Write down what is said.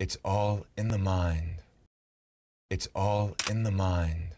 It's all in the mind. It's all in the mind.